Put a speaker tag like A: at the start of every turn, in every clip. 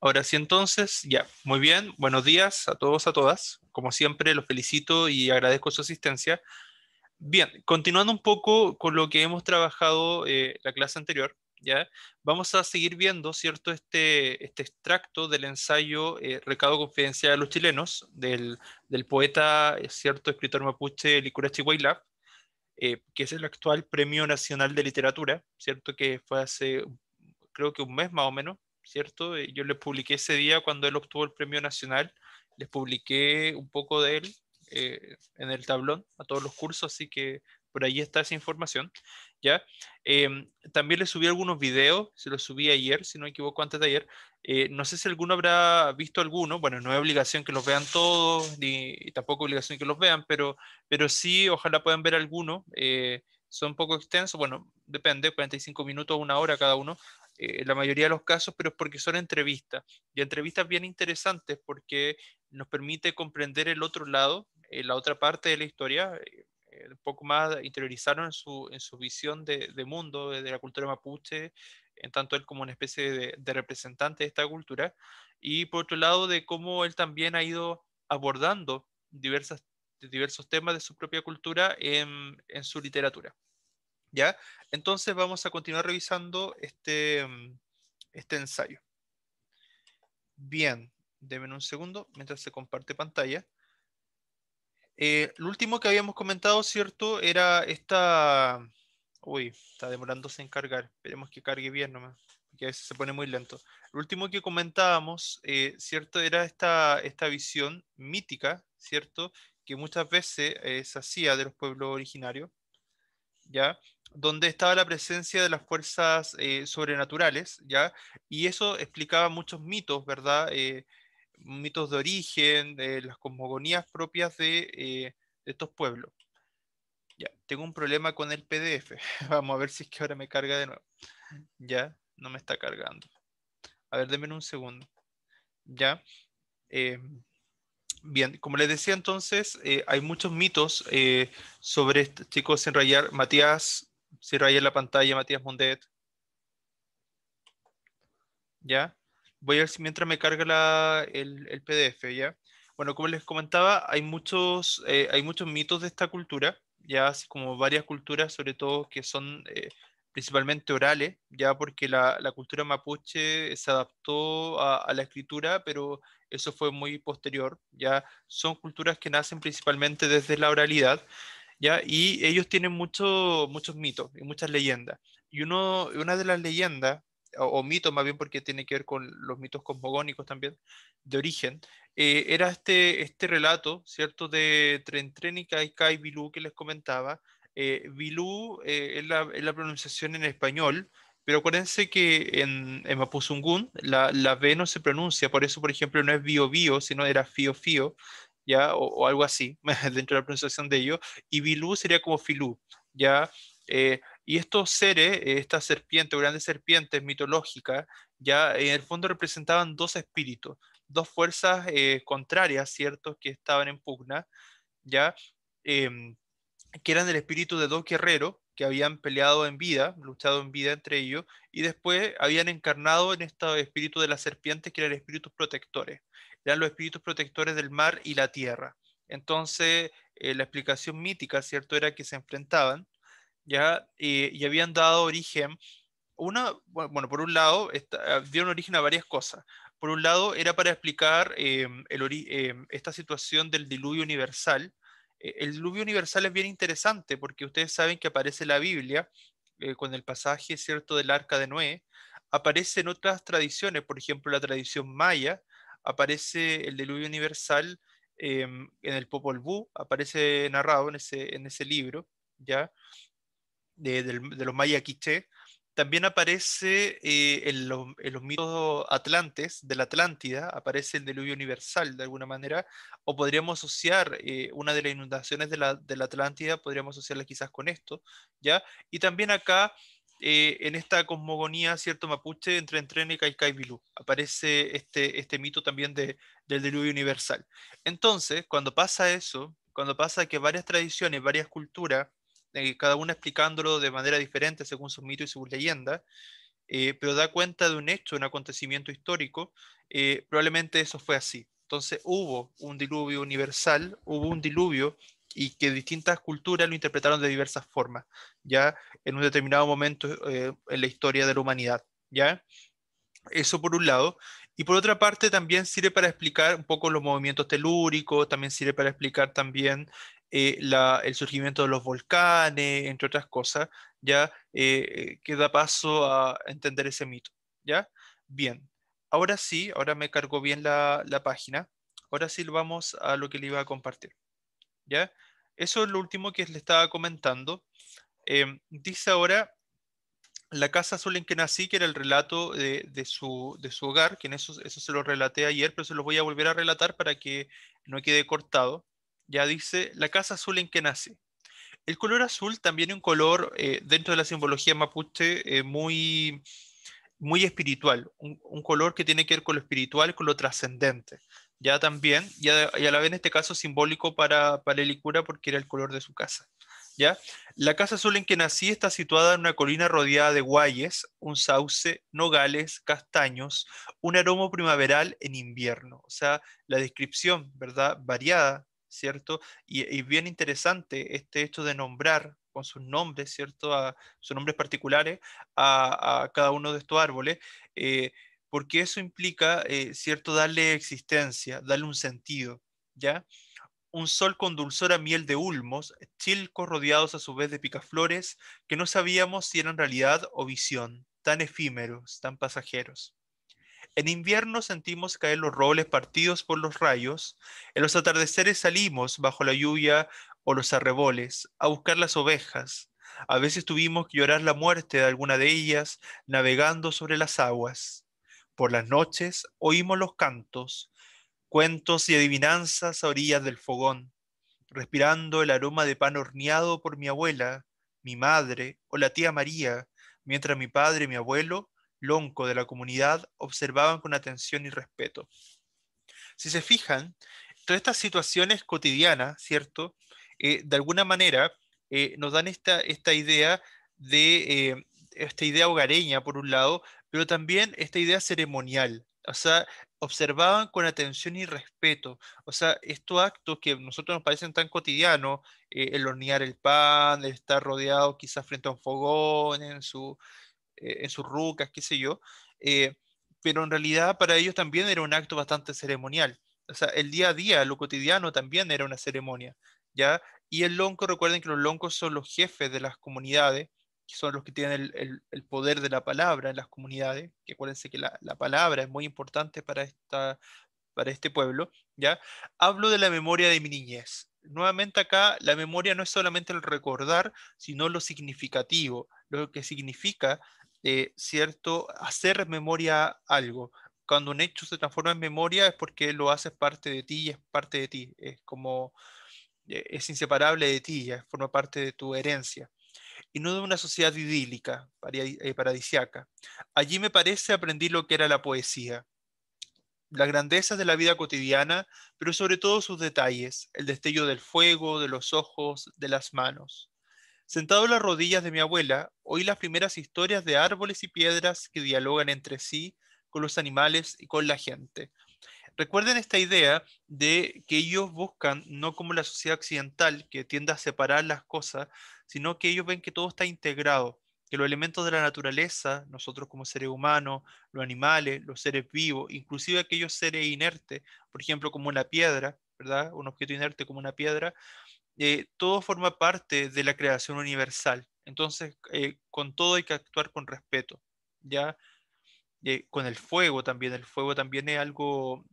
A: Ahora sí, entonces, ya, muy bien, buenos días a todos, a todas. Como siempre, los felicito y agradezco su asistencia. Bien, continuando un poco con lo que hemos trabajado eh, la clase anterior, ya, vamos a seguir viendo, ¿cierto?, este, este extracto del ensayo eh, Recado Confidencial a los Chilenos, del, del poeta, eh, ¿cierto?, escritor mapuche Licura Chihuahua, que es el actual Premio Nacional de Literatura, ¿cierto?, que fue hace, creo que un mes más o menos, ¿cierto? Eh, yo les publiqué ese día cuando él obtuvo el premio nacional, les publiqué un poco de él eh, en el tablón a todos los cursos, así que por ahí está esa información, ¿ya? Em, también les subí algunos videos, se los subí ayer, si no me equivoco, antes de ayer. Eh, no sé si alguno habrá visto alguno, bueno, no hay obligación que los vean todos, ni tampoco obligación que los vean, pero, pero sí, ojalá puedan ver alguno. son poco extensos, bueno, depende, 45 minutos, una hora cada uno, eh, la mayoría de los casos, pero es porque son entrevistas. Y entrevistas bien interesantes porque nos permite comprender el otro lado, eh, la otra parte de la historia, eh, un poco más interiorizaron en su, visión de, mundo, de, la cultura mapuche, en tanto él como una especie de, representante de esta cultura. Y por otro lado, de cómo él también ha ido abordando diversas diversos temas de su propia cultura en, su literatura. ¿Ya? Entonces vamos a continuar revisando este, mm, este ensayo. Bien, denme un segundo mientras se comparte pantalla. Eh, lo último que habíamos comentado, ¿cierto? Era esta... Uy, está demorándose en cargar. Esperemos que cargue bien nomás, porque a veces se pone muy lento. Lo último que comentábamos, eh, ¿cierto? Era esta, esta visión mítica, ¿cierto? Que muchas veces eh, se hacía de los pueblos originarios, ¿ya? donde estaba la presencia de las fuerzas eh, sobrenaturales, ¿ya? Y eso explicaba muchos mitos, ¿verdad? Eh, mitos de origen, de las cosmogonías propias eh, de, estos pueblos. Ya, tengo un problema con el PDF. Vamos a ver si es que ahora me carga de nuevo. Ya, no me está cargando. A ver, denme un segundo. Ya. Bien, como les decía entonces, hay muchos mitos sobre este, chicos en rayar. Matías Cierra ahí en la pantalla Matías Mondet. ¿Ya? Voy a ver si mientras me carga la, el, PDF, ¿ya? Bueno, como les comentaba, hay muchos, eh, hay muchos mitos de esta cultura, ya así como varias culturas, sobre todo que son eh, principalmente orales, ya porque la, la, cultura mapuche se adaptó a, a, la escritura, pero eso fue muy posterior, ya son culturas que nacen principalmente desde la oralidad, y ellos tienen muchos muchos mitos y muchas leyendas. Y uno, una de las leyendas, o, mito mitos más bien porque tiene que ver con los mitos cosmogónicos también, de origen, eh, era este, este relato, ¿cierto? De Tren y Kai Bilú que les comentaba. Eh, Bilú eh, es, la, es, la, pronunciación en español, pero acuérdense que en, en Mapuzungún la, la, B no se pronuncia, por eso, por ejemplo, no es bio bio, sino era fio fio, ¿ya? O, algo así, dentro de la pronunciación de ellos, y Bilú sería como Filú, ¿ya? Eh, y estos seres, eh, estas serpientes grandes serpientes mitológicas, ya en el fondo representaban dos espíritus, dos fuerzas eh, contrarias, ¿cierto?, que estaban en pugna, ya, em, que eran el espíritu de dos guerreros que habían peleado en vida, luchado en vida entre ellos, y después habían encarnado en este espíritu de las serpientes, que eran espíritus protectores, eran los espíritus protectores del mar y la tierra. Entonces, eh, la explicación mítica, ¿cierto?, era que se enfrentaban, ¿ya? y habían dado origen, una, bueno, por un lado, ah, dieron origen a varias cosas. Por un lado, era para explicar em, em, esta situación del diluvio universal. E-, el diluvio universal es bien interesante porque ustedes saben que aparece la Biblia eh, con el pasaje, ¿cierto?, del arca de Noé. aparece en otras tradiciones, por ejemplo, la tradición maya, aparece el diluvio universal em, en el Popol Vuh, aparece narrado en ese, en ese libro, ¿ya? De, de los maya quiché. También aparece eh, en, los, en, los, mitos atlantes, de la Atlántida, aparece el diluvio universal de alguna manera, o podríamos asociar eh, una de las inundaciones de la, de la Atlántida, podríamos asociarla quizás con esto, ¿ya? Y también acá eh, en esta cosmogonía, ¿cierto? Mapuche entre y y Bilú. Aparece este, este, mito también del diluvio universal. Entonces, cuando pasa eso, cuando pasa que varias tradiciones, varias culturas, eh, cada una explicándolo de manera diferente según sus mitos y sus leyendas, eh, pero da cuenta de un hecho, un acontecimiento histórico, probablemente eso fue así. Entonces hubo un diluvio universal, hubo un diluvio y que distintas culturas lo interpretaron de diversas formas, ¿ya? En un determinado momento eh, en la historia de la humanidad, ¿ya? Eso por un lado. Y por otra parte también sirve para explicar un poco los movimientos telúricos, también sirve para explicar también eh, el surgimiento de los volcanes, entre otras cosas, ¿ya? Eh, que da paso a entender ese mito, ¿ya? Bien, ahora sí, ahora me cargó bien la página. Ahora sí vamos a lo que le iba a compartir. Eso es lo último que le estaba comentando. Em, dice ahora la casa azul en que nací, que era el relato de, su, de su, hogar, que en eso, eso se lo relaté ayer, pero se lo voy a volver a relatar para que no quede cortado. Ya dice, la casa azul en que nací. El color azul también es un color eh, dentro de la simbología mapuche eh, muy, muy espiritual, un, color que tiene que ver con lo espiritual, con lo trascendente ya también, ya, la vez en este caso simbólico para, para licura, porque era el color de su casa. ¿Ya? La casa azul en que nací está situada en una colina rodeada de guayes, un sauce, nogales, castaños, un aroma primaveral en invierno. O sea, la descripción, ¿verdad? Variada, ¿cierto? Y, bien interesante este hecho de nombrar con sus nombres, ¿cierto? A, sus nombres particulares a, cada uno de estos árboles. Eh, porque eso implica, eh, ¿cierto?, darle existencia, darle un sentido, ¿ya? Un sol con dulzura miel de ulmos, chilcos rodeados a su vez de picaflores, que no sabíamos si eran realidad o visión, tan efímeros, tan pasajeros. En invierno sentimos caer los robles partidos por los rayos, en los atardeceres salimos bajo la lluvia o los arreboles a buscar las ovejas, a veces tuvimos que llorar la muerte de alguna de ellas navegando sobre las aguas. Por las noches oímos los cantos, cuentos y adivinanzas a orillas del fogón, respirando el aroma de pan horneado por mi abuela, mi madre o la tía María, mientras mi padre y mi abuelo, lonco de la comunidad, observaban con atención y respeto. Si se fijan, todas estas situaciones cotidianas, ¿cierto? Eh, de alguna manera eh, nos dan esta, idea de eh, esta idea hogareña, por un lado, pero también esta idea ceremonial, o sea, observaban con atención y respeto, o sea, estos actos que a nosotros nos parecen tan cotidianos, eh, el hornear el pan, el estar rodeado quizás frente a un fogón, en, su, eh, en sus rucas, qué sé yo, eh, pero en realidad para ellos también era un acto bastante ceremonial, o sea, el día a día, lo cotidiano también era una ceremonia, ¿ya? Y el lonco, recuerden que los loncos son los jefes de las comunidades, que son los que tienen el, el, poder de la palabra en las comunidades, que acuérdense que la, la, palabra es muy importante para, esta, para este pueblo, ¿ya? Hablo de la memoria de mi niñez. Nuevamente acá, la memoria no es solamente el recordar, sino lo significativo, lo que significa, eh, ¿cierto?, hacer memoria algo. Cuando un hecho se transforma en memoria es porque lo haces parte de ti y es parte de ti, es como, eh, es inseparable de ti, ya forma parte de tu herencia y no de una sociedad idílica, eh, paradisiaca. Allí me parece aprendí lo que era la poesía, las grandezas de la vida cotidiana, pero sobre todo sus detalles, el destello del fuego, de los ojos, de las manos. Sentado en las rodillas de mi abuela, oí las primeras historias de árboles y piedras que dialogan entre sí, con los animales y con la gente. Recuerden esta idea de que ellos buscan, no como la sociedad occidental, que tiende a separar las cosas, sino que ellos ven que todo está integrado, que los elementos de la naturaleza, nosotros como seres humanos, los animales, los seres vivos, inclusive aquellos seres inertes, por ejemplo, como una piedra, ¿verdad? Un objeto inerte como una piedra, eh, todo forma parte de la creación universal. Entonces, eh, con todo hay que actuar con respeto, ¿ya? Eh, con el fuego también, el fuego también es algo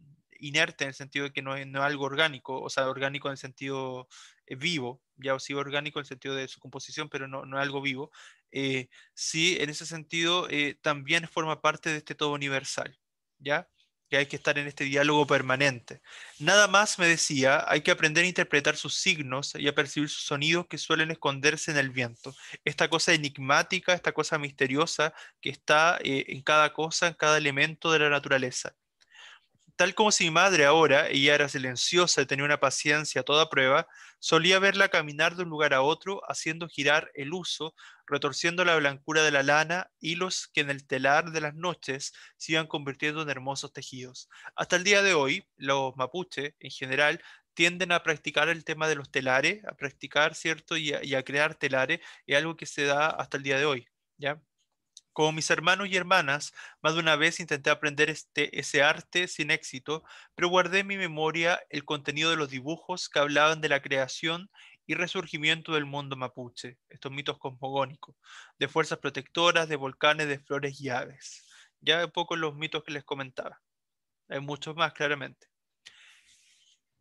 A: inerte en el sentido de que no es, algo orgánico, o sea, orgánico en el sentido eh, vivo, ya o sí orgánico en el sentido de su composición, pero no, no es algo vivo, eh, sí, en ese sentido eh, también forma parte de este todo universal, ¿ya? Que hay que estar en este diálogo permanente. Nada más me decía, hay que aprender a interpretar sus signos y a percibir sus sonidos que suelen esconderse en el viento. Esta cosa enigmática, esta cosa misteriosa que está en cada cosa, en cada elemento de la naturaleza. Tal como si mi madre ahora, ella era silenciosa y tenía una paciencia a toda prueba, solía verla caminar de un lugar a otro, haciendo girar el uso, retorciendo la blancura de la lana, hilos que en el telar de las noches se iban convirtiendo en hermosos tejidos. Hasta el día de hoy, los mapuche, en general, tienden a practicar el tema de los telares, a practicar, ¿cierto? Y a, crear telares, es algo que se da hasta el día de hoy, ¿ya? Como mis hermanos y hermanas, más de una vez intenté aprender este, ese arte sin éxito, pero guardé en mi memoria el contenido de los dibujos que hablaban de la creación y resurgimiento del mundo mapuche, estos mitos cosmogónicos, de fuerzas protectoras, de volcanes, de flores y aves. Ya de poco los mitos que les comentaba. Hay muchos más, claramente.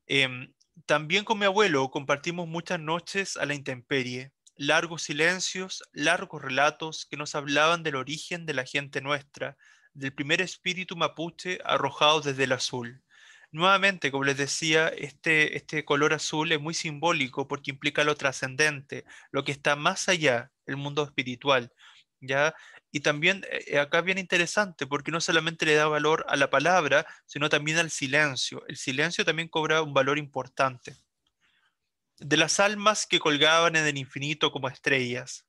A: Em, también con mi abuelo compartimos muchas noches a la intemperie, largos silencios, largos relatos que nos hablaban del origen de la gente nuestra, del primer espíritu mapuche arrojado desde el azul. Nuevamente, como les decía, este, este color azul es muy simbólico porque implica lo trascendente, lo que está más allá, el mundo espiritual. ¿ya? Y también eh, acá bien interesante porque no solamente le da valor a la palabra, sino también al silencio. El silencio también cobra un valor importante de las almas que colgaban en el infinito como estrellas.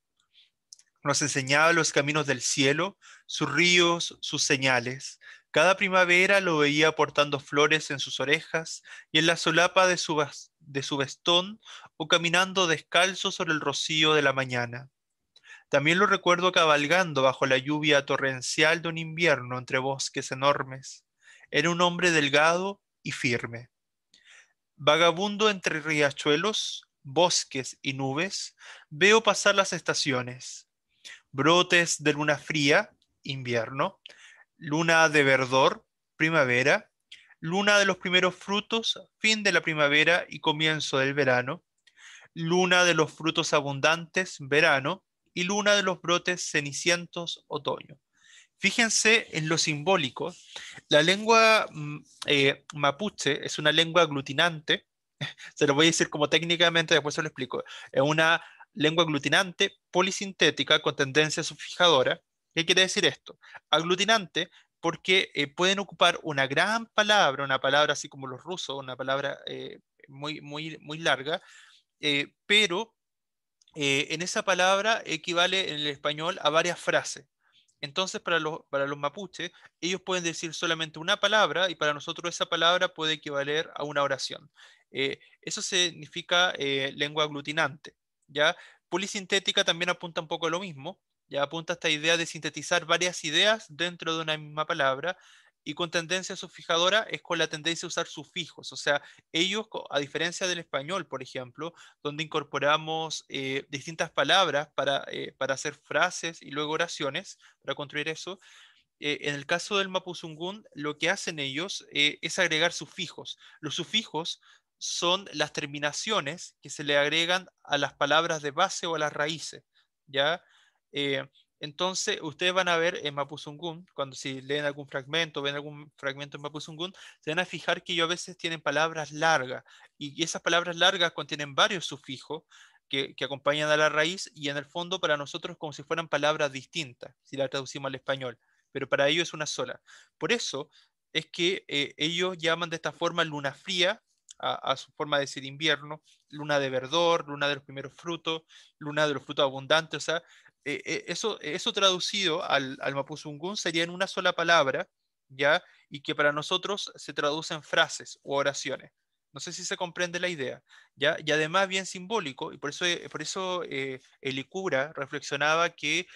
A: Nos enseñaba los caminos del cielo, sus ríos, sus señales. Cada primavera lo veía portando flores en sus orejas y en la solapa de su, vestón o caminando descalzo sobre el rocío de la mañana. También lo recuerdo cabalgando bajo la lluvia torrencial de un invierno entre bosques enormes. Era un hombre delgado y firme. Vagabundo entre riachuelos, bosques y nubes, veo pasar las estaciones. Brotes de luna fría, invierno, luna de verdor, primavera, luna de los primeros frutos, fin de la primavera y comienzo del verano, luna de los frutos abundantes, verano, y luna de los brotes cenicientos, otoño. Fíjense en lo simbólico. La lengua mm, eh, mapuche es una lengua aglutinante. Se lo voy a decir como técnicamente, después se lo explico. Es una lengua aglutinante polisintética con tendencia sufijadora. ¿Qué quiere decir esto? Aglutinante porque eh, pueden ocupar una gran palabra, una palabra así como los rusos, una palabra eh, muy, muy, muy larga, pero en esa palabra equivale en el español a varias frases. Entonces, para los, para mapuches, ellos pueden decir solamente una palabra y para nosotros esa palabra puede equivaler a una oración. Eh, eso significa eh, lengua aglutinante. ¿ya? Polisintética también apunta un poco a lo mismo, ya apunta a esta idea de sintetizar varias ideas dentro de una misma palabra y con tendencia sufijadora es con la tendencia a usar sufijos. O sea, ellos, a diferencia del español, por ejemplo, donde incorporamos eh, distintas palabras para, eh, para, hacer frases y luego oraciones, para construir eso, eh, en el caso del mapuzungún, lo que hacen ellos es agregar sufijos. Los sufijos son las terminaciones que se le agregan a las palabras de base o a las raíces, ¿ya?, eh, entonces, ustedes van a ver en Mapuzungun, cuando si leen algún fragmento, ven algún fragmento en Mapuzungun, se van a fijar que ellos a veces tienen palabras largas y esas palabras largas contienen varios sufijos que, acompañan a la raíz y en el fondo para nosotros como si fueran palabras distintas, si la traducimos al español, pero para ellos es una sola. Por eso es que eh, ellos llaman de esta forma luna fría a, a, su forma de decir invierno, luna de verdor, luna de los primeros frutos, luna de los frutos abundantes, o sea, eh, eh, eso, eso traducido al, al mapuzungún sería en una sola palabra, ¿ya? Y que para nosotros se traduce en frases o oraciones. No sé si se comprende la idea, ¿ya? Y además bien simbólico, y por eso, eh, por eso el reflexionaba que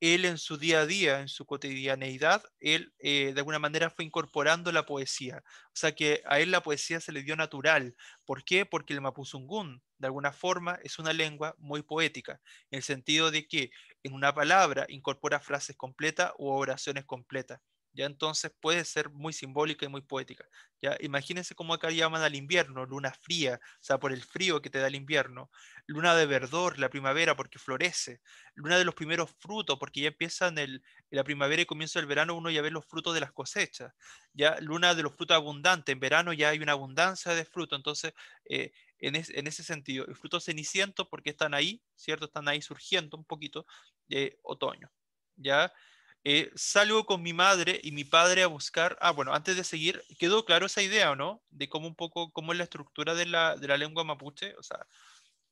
A: él en su día a día, en su cotidianeidad, él eh, de alguna manera fue incorporando la poesía. O sea que a él la poesía se le dio natural. ¿Por qué? Porque el mapuzungún, de alguna forma, es una lengua muy poética, en el sentido de que en una palabra incorpora frases completas o oraciones completas. ¿ya? Entonces puede ser muy simbólica y muy poética, ¿ya? Imagínense cómo acá llaman al invierno, luna fría, o sea, por el frío que te da el invierno, luna de verdor, la primavera, porque florece, luna de los primeros frutos, porque ya empiezan el, la primavera y comienzo el verano, uno ya ve los frutos de las cosechas, ¿ya? Luna de los frutos abundantes, en verano ya hay una abundancia de frutos, entonces... Eh, en, ese sentido, el fruto ceniciento porque están ahí, ¿cierto? Están ahí surgiendo un poquito, de eh, otoño, ¿ya? Eh, salgo con mi madre y mi padre a buscar, ah, bueno, antes de seguir, ¿quedó claro esa idea no? De cómo un poco, cómo es la estructura de la, lengua mapuche, o sea,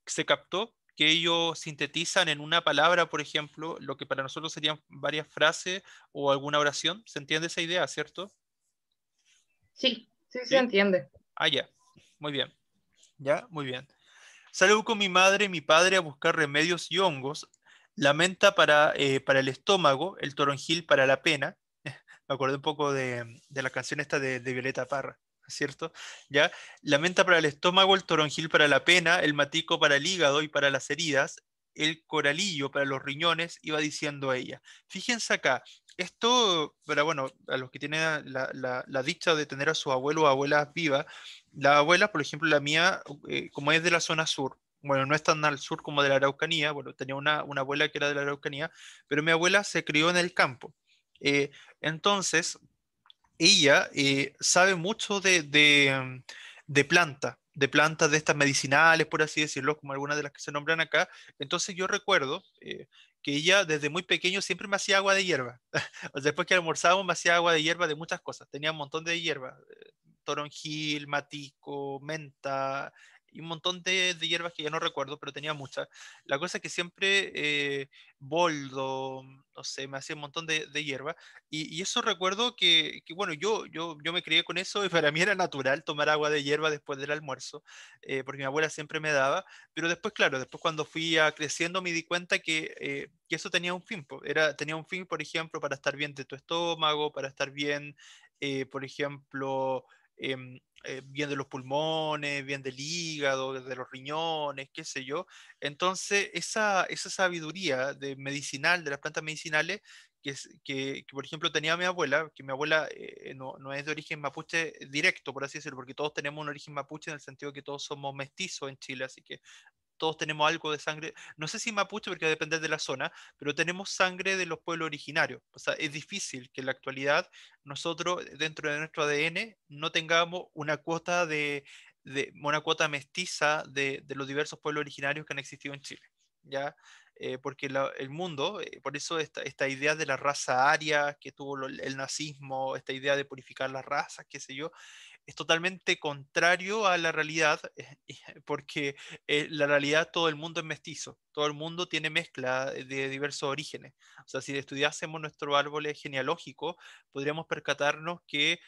A: se captó que ellos sintetizan en una palabra, por ejemplo, lo que para nosotros serían varias frases o alguna oración. ¿Se entiende esa idea, cierto?
B: Sí, sí, se entiende.
A: Ah, ya, muy bien. Ya, muy bien. Salgo con mi madre y mi padre a buscar remedios y hongos la menta para, eh, para el estómago, el toronjil para la pena. Me acuerdo un poco de, la canción esta de, Violeta Parra, ¿cierto? ¿Ya? La menta para el estómago, el toronjil para la pena, el matico para el hígado y para las heridas, el coralillo para los riñones, iba diciendo ella. Fíjense acá, esto, para bueno, a los que tienen la, dicha de tener a su abuelo o abuelas vivas, la abuela, por ejemplo, la mía, eh, como es de la zona sur, bueno, no es tan al sur como de la Araucanía, bueno, tenía una, abuela que era de la Araucanía, pero mi abuela se crió en el campo. Eh, entonces, ella eh, sabe mucho de, plantas, de planta, de plantas de estas medicinales, por así decirlo, como algunas de las que se nombran acá. Entonces yo recuerdo eh, que ella desde muy pequeño siempre me hacía agua de hierba. Después que almorzábamos me hacía agua de hierba de muchas cosas. Tenía un montón de hierba, toronjil, matico, menta, y un montón de, hierbas que ya no recuerdo, pero tenía muchas. La cosa es que siempre eh, boldo, no sé, me hacía un montón de, hierba Y, y, eso recuerdo que, que, bueno, yo, yo, yo me crié con eso y para mí era natural tomar agua de hierba después del almuerzo, eh, porque mi abuela siempre me daba. Pero después, claro, después cuando fui creciendo me di cuenta que, eh, que eso tenía un fin. Era, tenía un fin, por ejemplo, para estar bien de tu estómago, para estar bien, por ejemplo, Em, eh, bien de los pulmones, bien del hígado, de los riñones, qué sé yo. Entonces, esa, esa sabiduría de medicinal, de las plantas medicinales, que, que, que por ejemplo tenía mi abuela, que mi abuela eh, no, no, es de origen mapuche directo, por así decirlo, porque todos tenemos un origen mapuche en el sentido que todos somos mestizos en Chile, así que todos tenemos algo de sangre, no sé si mapuche porque depende de la zona, pero tenemos sangre de los pueblos originarios. O sea, es difícil que en la actualidad nosotros dentro de nuestro ADN no tengamos una cuota de, una cuota mestiza de, los diversos pueblos originarios que han existido en Chile. ¿ya? Eh, porque el mundo, eh, por eso esta, esta, idea de la raza aria que tuvo el nazismo, esta idea de purificar las razas, qué sé yo, es totalmente contrario a la realidad, eh, porque eh, la realidad todo el mundo es mestizo, todo el mundo tiene mezcla eh, de diversos orígenes. O sea, si estudiásemos nuestro árbol genealógico, podríamos percatarnos que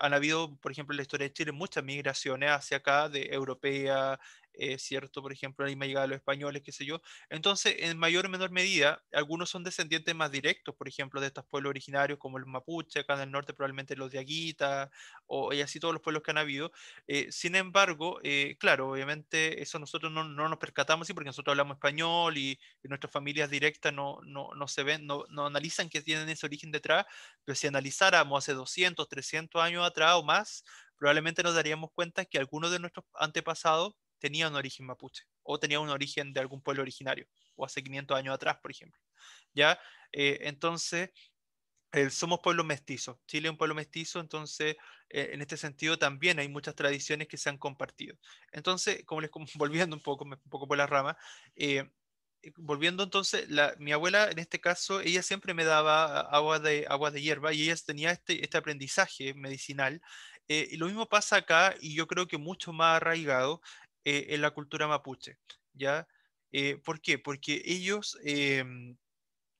A: han habido, por ejemplo, en la historia de Chile, muchas migraciones hacia acá, de europea, es eh, ¿cierto? Por ejemplo, la misma llegada de los españoles, qué sé yo. Entonces, en mayor o menor medida, algunos son descendientes más directos, por ejemplo, de estos pueblos originarios como los mapuche, acá en el norte probablemente los de Aguita, o, y así todos los pueblos que han habido. Eh, sin embargo, eh, claro, obviamente eso nosotros no, nos percatamos, y porque nosotros hablamos español y, nuestras familias directas no, no, se ven, no, no analizan que tienen ese origen detrás, pero si analizáramos hace 200, 300 años atrás o más, probablemente nos daríamos cuenta que algunos de nuestros antepasados tenía un origen mapuche o tenía un origen de algún pueblo originario, o hace 500 años atrás, por ejemplo. ¿Ya? Eh, entonces, somos pueblos mestizos. Chile es un pueblo mestizo, entonces, eh, en este sentido también hay muchas tradiciones que se han compartido. Entonces, como les volviendo un poco, un poco por la rama... Eh, volviendo entonces, mi abuela en este caso, ella siempre me daba agua de, agua de hierba y ella tenía este, este aprendizaje medicinal. y lo mismo pasa acá y yo creo que mucho más arraigado eh, en la cultura mapuche, ¿ya? Eh, ¿Por qué? Porque ellos, em,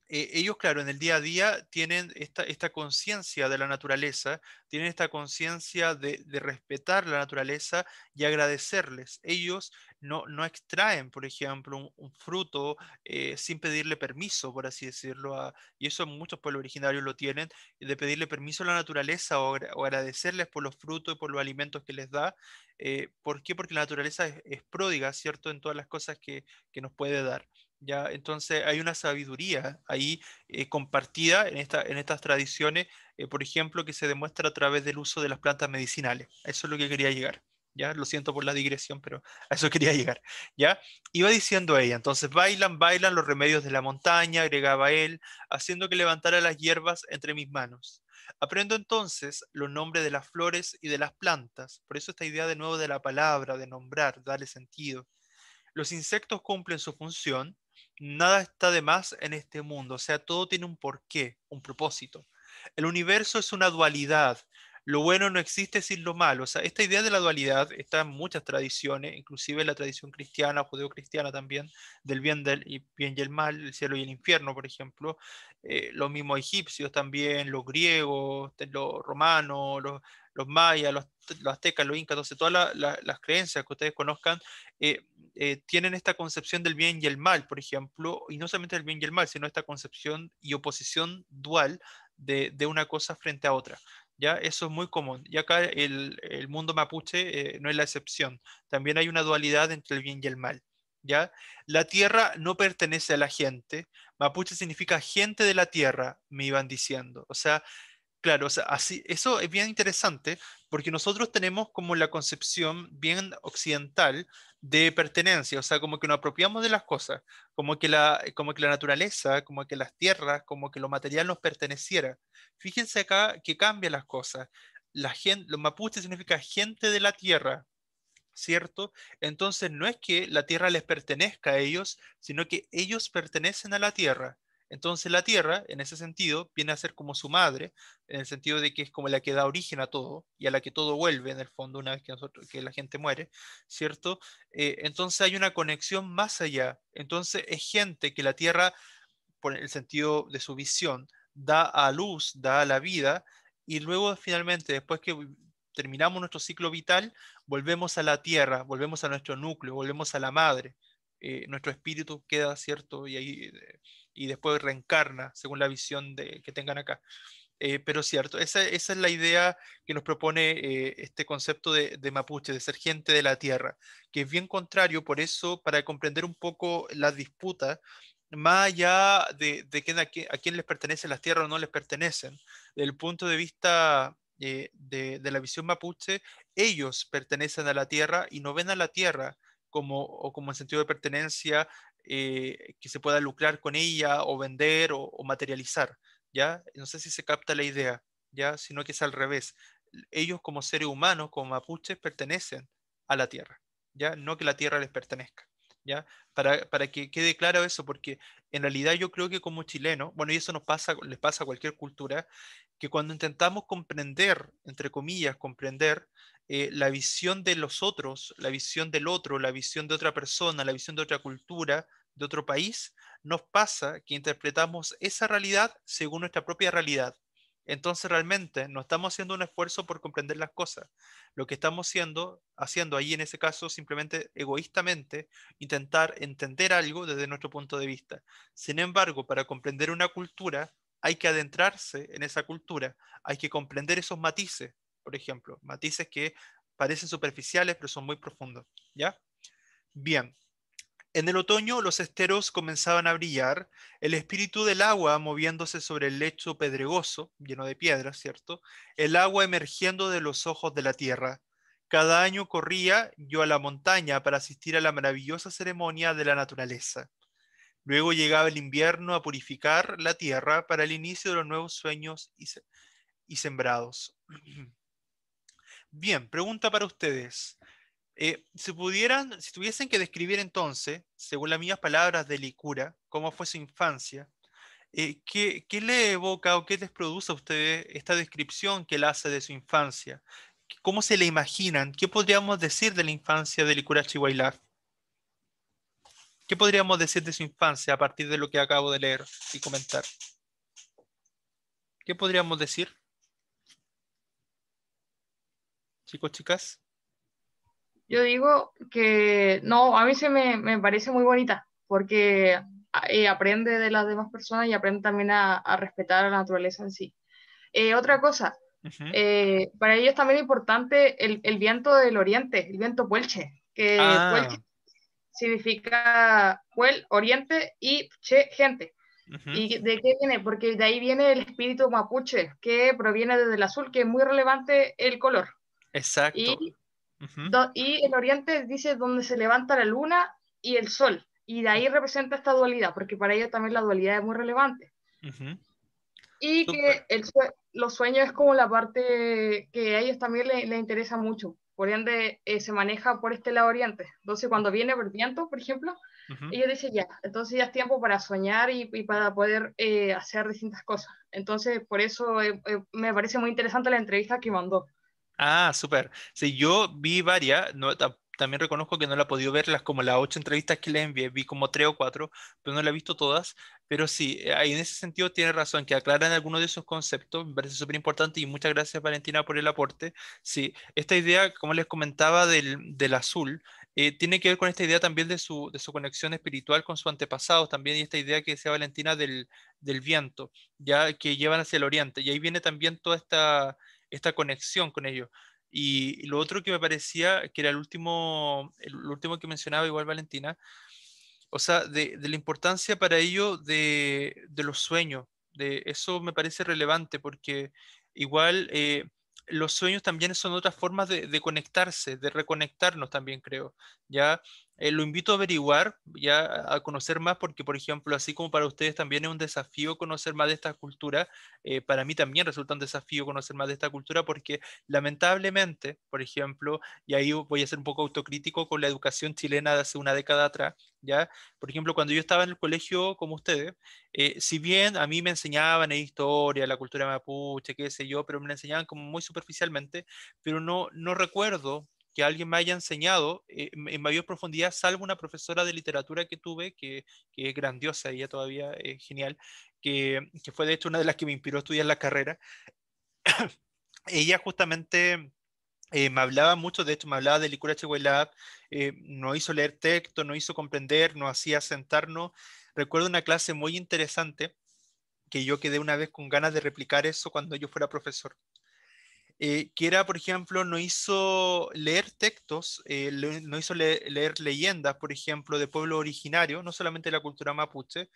A: eh, ellos, claro, en el día a día tienen esta, esta conciencia de la naturaleza, tienen esta conciencia de, de, respetar la naturaleza y agradecerles. Ellos no, extraen, por ejemplo, un, fruto eh, sin pedirle permiso, por así decirlo, y eso muchos pueblos originarios lo tienen, de pedirle permiso a la naturaleza o, agradecerles por los frutos y por los alimentos que les da. Eh, ¿Por qué? Porque la naturaleza es, pródiga, ¿cierto?, en todas las cosas que, que nos puede dar. ¿ya? Entonces hay una sabiduría ahí eh, compartida en, esta, en estas tradiciones, por ejemplo, que se demuestra a través del uso de las plantas medicinales. Eso es lo que quería llegar. Lo siento por la digresión, pero a eso quería llegar, ¿ya? Iba diciendo ella, entonces bailan, bailan los remedios de la montaña, agregaba él, haciendo que levantara las hierbas entre mis manos. Aprendo entonces los nombres de las flores y de las plantas, por eso esta idea de nuevo de la palabra, de nombrar, darle sentido. Los insectos cumplen su función, nada está de más en este mundo, o sea, todo tiene un porqué, un propósito. El universo es una dualidad, lo bueno no existe sin lo malo. O sea, esta idea de la dualidad está en muchas tradiciones, inclusive en la tradición cristiana, judeocristiana también, del bien, del bien y el mal, el cielo y el infierno, por ejemplo. Eh, los mismos egipcios también, los griegos, los romanos, los, mayas, los, aztecas, los incas, todas las creencias que ustedes conozcan eh, eh, tienen esta concepción del bien y el mal, por ejemplo, y no solamente del bien y el mal, sino esta concepción y oposición dual de una cosa frente a otra. ¿ya? Eso es muy común. Y acá el, mundo mapuche eh, no es la excepción. También hay una dualidad entre el bien y el mal. ¿ya? La tierra no pertenece a la gente. Mapuche significa gente de la tierra, me iban diciendo. O sea, claro, así, eso es bien interesante porque nosotros tenemos como la concepción bien occidental de pertenencia, o sea, como que nos apropiamos de las cosas, como que la, como que la naturaleza, como que las tierras, como que lo material nos perteneciera. Fíjense acá que cambia las cosas. La gente, los mapuches significa gente de la tierra, ¿cierto? Entonces no es que la tierra les pertenezca a ellos, sino que ellos pertenecen a la tierra. Entonces la tierra, en ese sentido, viene a ser como su madre, en el sentido de que es como la que da origen a todo y a la que todo vuelve, en el fondo, una vez que, nosotros, que la gente muere, ¿cierto? Eh, entonces hay una conexión más allá. Entonces es gente que la tierra, por el sentido de su visión, da a luz, da a la vida, y luego finalmente, después que terminamos nuestro ciclo vital, volvemos a la tierra, volvemos a nuestro núcleo, volvemos a la madre. Eh, nuestro espíritu queda, ¿cierto? Y ahí... Eh, y después reencarna, según la visión de, que tengan acá. Eh, pero cierto, esa, es la idea que nos propone eh, este concepto de, mapuche, de ser gente de la tierra, que es bien contrario, por eso, para comprender un poco las disputas, más allá de, de a, quién, les pertenecen las tierras o no les pertenecen, desde el punto de vista eh, de, la visión mapuche, ellos pertenecen a la tierra y no ven a la tierra como, o como en sentido de pertenencia eh, que se pueda lucrar con ella o vender o, materializar, ¿ya? No sé si se capta la idea, ¿ya? Sino que es al revés. Ellos como seres humanos, como mapuches, pertenecen a la tierra, ¿ya? No que la tierra les pertenezca. ¿Ya? Para, que quede claro eso, porque en realidad yo creo que como chileno, bueno, y eso nos pasa, les pasa a cualquier cultura, que cuando intentamos comprender, entre comillas, comprender, eh, la visión de los otros, la visión del otro, la visión de otra persona, la visión de otra cultura, de otro país, nos pasa que interpretamos esa realidad según nuestra propia realidad. Entonces realmente no estamos haciendo un esfuerzo por comprender las cosas. Lo que estamos haciendo, haciendo ahí en ese caso, simplemente egoístamente, intentar entender algo desde nuestro punto de vista. Sin embargo, para comprender una cultura, hay que adentrarse en esa cultura, hay que comprender esos matices, por ejemplo, matices que parecen superficiales pero son muy profundos, ¿ya? Bien. En el otoño los esteros comenzaban a brillar, el espíritu del agua moviéndose sobre el lecho pedregoso, lleno de piedras, ¿cierto? El agua emergiendo de los ojos de la tierra. Cada año corría yo a la montaña para asistir a la maravillosa ceremonia de la naturaleza. Luego llegaba el invierno a purificar la tierra para el inicio de los nuevos sueños y, y sembrados. Bien, pregunta para ustedes. Eh, si pudieran, si tuviesen que describir entonces, según las mismas palabras de Licura, cómo fue su infancia, eh, ¿qué, le evoca o qué les produce a ustedes esta descripción que él hace de su infancia? ¿Cómo se le imaginan? ¿Qué podríamos decir de la infancia de Licura Chihuahua? ¿Qué podríamos decir de su infancia a partir de lo que acabo de leer y comentar? ¿Qué podríamos decir? chicos, chicas?
B: Yo digo que no, a mí se me, parece muy bonita, porque eh, aprende de las demás personas y aprende también a, respetar a la naturaleza en sí. Eh, otra cosa, eh, para ellos también es importante el, viento del oriente, el viento puelche, que ah. significa puel, oriente y che, gente. ¿Y de qué viene? Porque de ahí viene el espíritu mapuche, que proviene desde el azul, que es muy relevante el color. Exacto. Y, el oriente dice donde se levanta la luna y el sol. Y de ahí representa esta dualidad, porque para ellos también la dualidad es muy relevante. Y que los sueños es como la parte que a ellos también les, interesa mucho. Por ende, eh, se maneja por este lado oriente. Entonces, cuando viene el viento, por ejemplo, ellos dicen ya, entonces ya es tiempo para soñar y, para poder eh, hacer distintas cosas. Entonces, por eso eh, me parece muy interesante la entrevista que mandó.
A: Ah, súper. Sí, yo vi varias, no, también reconozco que no la he podido ver, como las ocho entrevistas que le envié, vi como tres o cuatro, pero no la he visto todas. Pero sí, eh, en ese sentido tiene razón, que aclaran algunos de esos conceptos, me parece súper importante y muchas gracias Valentina por el aporte. Sí, esta idea, como les comentaba, del, azul, eh, tiene que ver con esta idea también de su, de su conexión espiritual con sus antepasados también y esta idea que decía Valentina del, del viento, ya que llevan hacia el oriente. Y ahí viene también toda esta esta conexión con ellos. Y lo otro que me parecía, que era el último, el último que mencionaba igual Valentina, o sea, de, la importancia para ellos de, los sueños. De, eso me parece relevante porque igual eh, los sueños también son otras formas de, de, conectarse, de reconectarnos también, creo. ¿ya? Eh, lo invito a averiguar, ya a conocer más, porque por ejemplo, así como para ustedes también es un desafío conocer más de esta cultura, eh, para mí también resulta un desafío conocer más de esta cultura, porque lamentablemente, por ejemplo, y ahí voy a ser un poco autocrítico con la educación chilena de hace una década atrás, ya, por ejemplo, cuando yo estaba en el colegio como ustedes, eh, si bien a mí me enseñaban historia, la cultura mapuche, qué sé yo, pero me la enseñaban como muy superficialmente, pero no, no recuerdo que alguien me haya enseñado eh, en mayor profundidad, salvo una profesora de literatura que tuve, que, que es grandiosa, ella todavía es genial, que, que, fue de hecho una de las que me inspiró a estudiar la carrera. ella justamente eh, me hablaba mucho, de esto, me hablaba de Licura Chihuahua, eh, nos hizo leer texto, nos hizo comprender, nos hacía sentarnos. Recuerdo una clase muy interesante que yo quedé una vez con ganas de replicar eso cuando yo fuera profesor eh, que era, por ejemplo, no hizo leer textos, eh, no hizo leer leyendas, por ejemplo, de pueblo originario, no solamente de la cultura mapuche,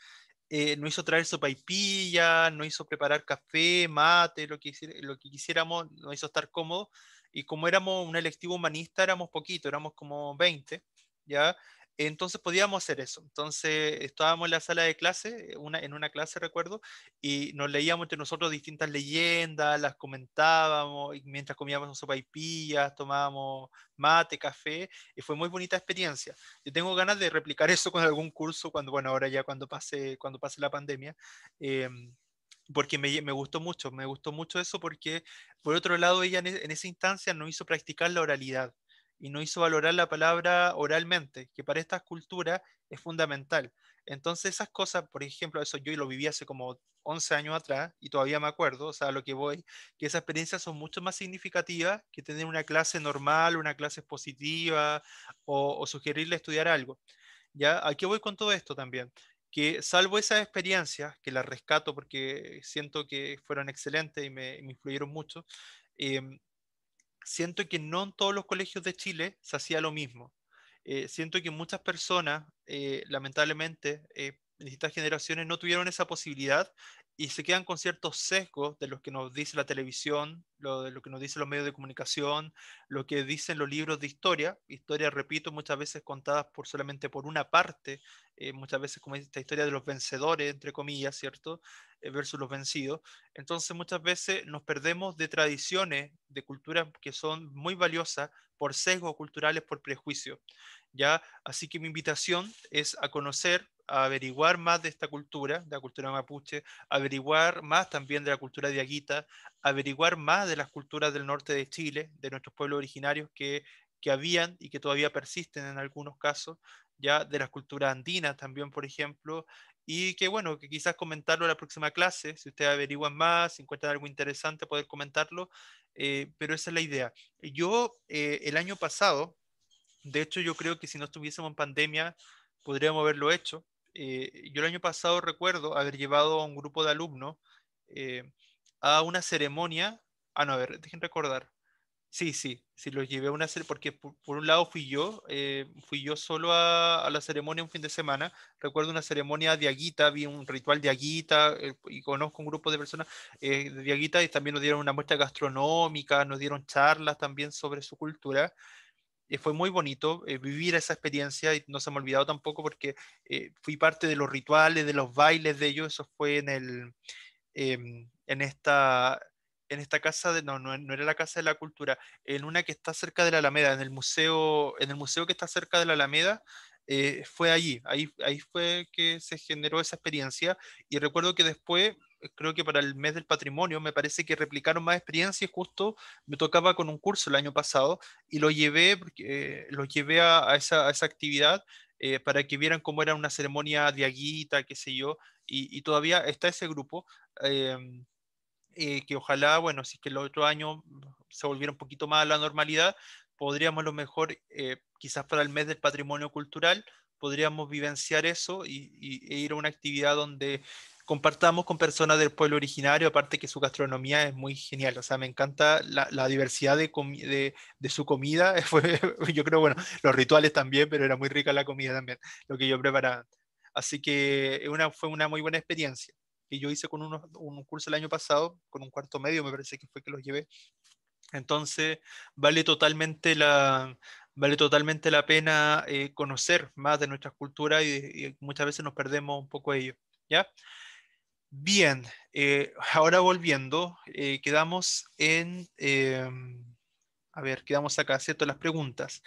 A: eh, no hizo traer sopaipilla no hizo preparar café, mate, lo que, lo que quisiéramos, no hizo estar cómodo, Y como éramos un electivo humanista, éramos poquito, éramos como 20, ¿ya? Entonces podíamos hacer eso. Entonces estábamos en la sala de clase, eh, una, en una clase recuerdo, y nos leíamos entre nosotros distintas leyendas, las comentábamos, y mientras comíamos sopaipillas, tomábamos mate, café, y fue muy bonita experiencia. Yo tengo ganas de replicar eso con algún curso, cuando, bueno, ahora ya cuando pase, cuando pase la pandemia. Em, porque me, gustó mucho, me gustó mucho eso porque, por otro lado, ella en, e, en esa instancia no hizo practicar la oralidad y no hizo valorar la palabra oralmente, que para estas culturas es fundamental. Entonces esas cosas, por ejemplo, eso yo lo viví hace como 11 años atrás y todavía me acuerdo, o sea, lo que voy, que esas experiencias son mucho más significativas que tener una clase normal, una clase positiva o, sugerirle estudiar algo. ¿Ya? ¿A qué voy con todo esto también? Que salvo esas experiencias, que las rescato porque siento que fueron excelentes y me, influyeron mucho, em, siento que no en todos los colegios de Chile se hacía lo mismo. Eh, siento que muchas personas, eh, lamentablemente, en eh, distintas generaciones no tuvieron esa posibilidad y se quedan con ciertos sesgos de los que nos dice la televisión, lo, de lo que nos dicen los medios de comunicación, lo que dicen los libros de historia, historia, repito, muchas veces contadas por solamente por una parte, eh, muchas veces como esta historia de los vencedores, entre comillas, ¿cierto? Eh, versus los vencidos. Entonces muchas veces nos perdemos de tradiciones, de culturas que son muy valiosas por sesgos culturales, por prejuicio. Así que mi invitación es a conocer, a averiguar más de esta cultura, de la cultura mapuche, averiguar más también de la cultura de Aguita, averiguar más de las culturas del norte de Chile, de nuestros pueblos originarios que, habían y que todavía persisten en algunos casos, ya de las culturas andinas también, por ejemplo, y que bueno, que quizás comentarlo en la próxima clase, si ustedes averiguan más, si encuentran algo interesante, poder comentarlo, eh, pero esa es la idea. Yo eh, el año pasado, de hecho, yo creo que si no estuviésemos en pandemia, podríamos haberlo hecho. Eh, yo el año pasado recuerdo haber llevado a un grupo de alumnos eh, a una ceremonia. Ah, no, a ver, dejen recordar. Sí, sí, sí, los llevé a una ceremonia, porque por, un lado fui yo, eh, fui yo solo a, a, la ceremonia un fin de semana. Recuerdo una ceremonia de aguita, vi un ritual de aguita y conozco un grupo de personas de aguita y también nos dieron una muestra gastronómica, nos dieron charlas también sobre su cultura. Eh, fue muy bonito eh, vivir esa experiencia y no se me ha olvidado tampoco porque eh, fui parte de los rituales, de los bailes de ellos, eso fue en el, em, en esta en esta casa de, no, no, no, era la casa de la cultura en una que está cerca de la Alameda en el museo en el museo que está cerca de la Alameda eh, fue allí, ahí, ahí fue que se generó esa experiencia y recuerdo que después, eh, creo que para el mes del patrimonio, me parece que replicaron más experiencias, justo me tocaba con un curso el año pasado y lo llevé, eh, lo llevé a, esa, actividad para que vieran cómo era una ceremonia de aguita, qué sé yo, y, todavía está ese grupo. Em, que ojalá, bueno, si es que el otro año se volviera un poquito más a la normalidad, podríamos a lo mejor quizás para el mes del patrimonio cultural podríamos vivenciar eso y, e ir a una actividad donde compartamos con personas del pueblo originario, aparte que su gastronomía es muy genial, o sea, me encanta la, diversidad de, de, su comida, yo creo, bueno, los rituales también, pero era muy rica la comida también, lo que yo preparaba. Así que una, fue una muy buena experiencia que yo hice con un curso el año pasado, con un cuarto medio, me parece que fue que los llevé. Entonces, vale totalmente la, vale totalmente la pena eh, conocer más de nuestras culturas y, muchas veces nos perdemos un poco ello. ¿ya? Bien, eh, ahora volviendo, eh, quedamos en, em, a ver, quedamos acá, ¿cierto? Las preguntas.